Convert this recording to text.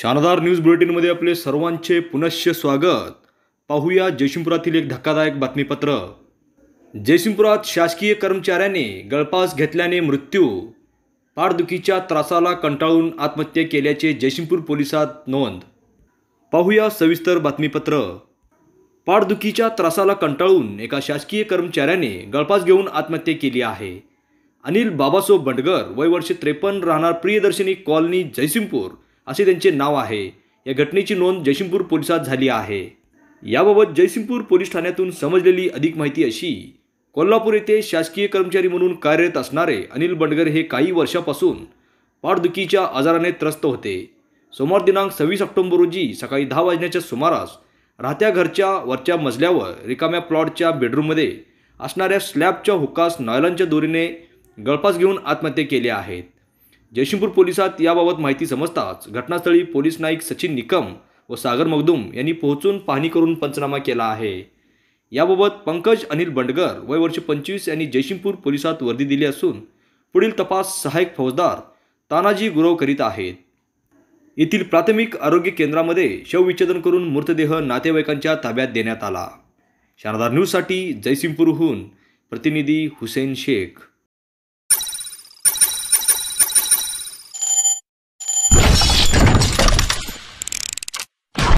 शानदार न्यूज बुलेटिनमध्ये आपले सर्वांचे पुनश्च स्वागत पाहूया जयसिंगपुरातील एक धक्कादायक बातमीपत्र जयसिंगपुरात शासकीय कर्मचाऱ्याने गळपास घेतल्याने मृत्यू पाठदुखीच्या त्रासाला कंटाळून आत्महत्या केल्याचे जयसिंगपूर पोलिसात नोंद पाहूया सविस्तर बातमीपत्र पाठदुखीच्या त्रासाला कंटाळून एका शासकीय कर्मचाऱ्याने गळपास घेऊन आत्महत्या केली आहे अनिल बाबासो बंडगर वय त्रेपन्न राहणार प्रियदर्शनी कॉलनी जयसिंगपूर असे त्यांचे नाव आहे या घटनेची नोंद जयसिंगपूर पोलिसात झाली आहे याबाबत जयसिंगपूर पोलीस ठाण्यातून समजलेली अधिक माहिती अशी कोल्हापूर येथे शासकीय कर्मचारी म्हणून कार्यरत असणारे अनिल बंडगर हे काही वर्षापासून पाठदुखीच्या आजाराने त्रस्त होते सोमवार दिनांक सव्वीस ऑक्टोंबर रोजी सकाळी दहा वाजण्याच्या सुमारास राहत्या घरच्या वरच्या मजल्यावर रिकाम्या प्लॉटच्या बेडरूममध्ये असणाऱ्या स्लॅबच्या हुकास नॉयलांच्या दोरीने गळपास घेऊन आत्महत्या केल्या आहेत जयसिंगपूर पोलिसात याबाबत माहिती समजताच घटनास्थळी पोलीस नाईक सचिन निकम व सागर मगदुम यांनी पोहोचून पाहणी करून पंचनामा केला आहे याबाबत पंकज अनिल बंडगर वय वर्ष पंचवीस यांनी जयसिंगपूर पोलिसात वर्दी दिली असून पुढील तपास सहाय्यक फौजदार तानाजी गुरव करीत आहेत येथील प्राथमिक आरोग्य केंद्रामध्ये शवविच्छेदन करून मृतदेह नातेवाईकांच्या ताब्यात देण्यात आला शारदा न्यूजसाठी जयसिंगपूरहून प्रतिनिधी हुसेन शेख